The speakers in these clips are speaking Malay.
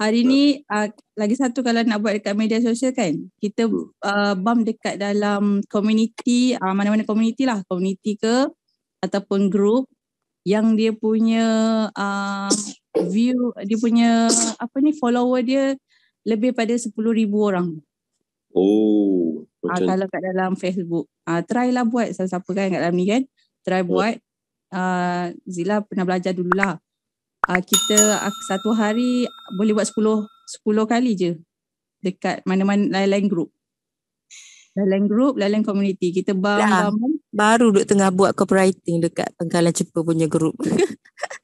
Hari ni uh, lagi satu kalau nak buat dekat media sosial kan kita uh, ah, bam dekat dalam community uh, mana-mana community lah community ke ataupun group yang dia punya uh, view dia punya apa ni follower dia lebih pada 10000 orang. Oh. Ah, kalau kat dalam Facebook, ah, try lah buat siapa-siapa kan kat dalam ni kan. Try hmm. buat. Ah, Zila pernah belajar dululah. Ah, kita satu hari boleh buat 10, 10 kali je dekat mana-mana lain-lain grup. Lain-lain grup, lain-lain community. Kita bang, lah, bang, baru duk tengah buat copywriting dekat pengkalan cepat punya grup.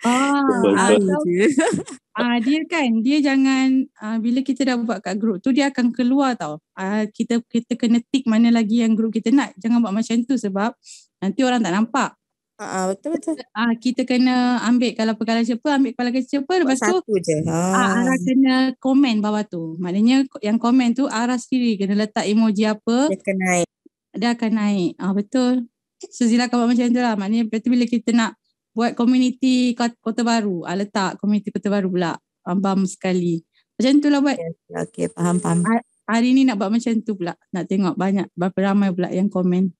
Ah, ah dia kan dia jangan ah, bila kita dah buat kat group tu dia akan keluar tau. Ah, kita kita kena tick mana lagi yang group kita nak. Jangan buat macam tu sebab nanti orang tak nampak. Ah, betul betul. Ah, kita kena ambil kalau perkara siapa ambil kalau kerja siapa lepas tu. Satu je. Ha. Ah, ah. kena komen bawah tu. Maknanya yang komen tu arah sendiri kena letak emoji apa. Dia akan naik. Dia akan naik. Ah, betul. So kau buat macam tu lah. Maknanya bila kita nak buat community kota baru. Ah, letak community kota baru pula. Bam sekali. Macam tu lah buat. Okay, okay, faham, faham. Ha, hari ni nak buat macam tu pula. Nak tengok banyak, berapa ramai pula yang komen.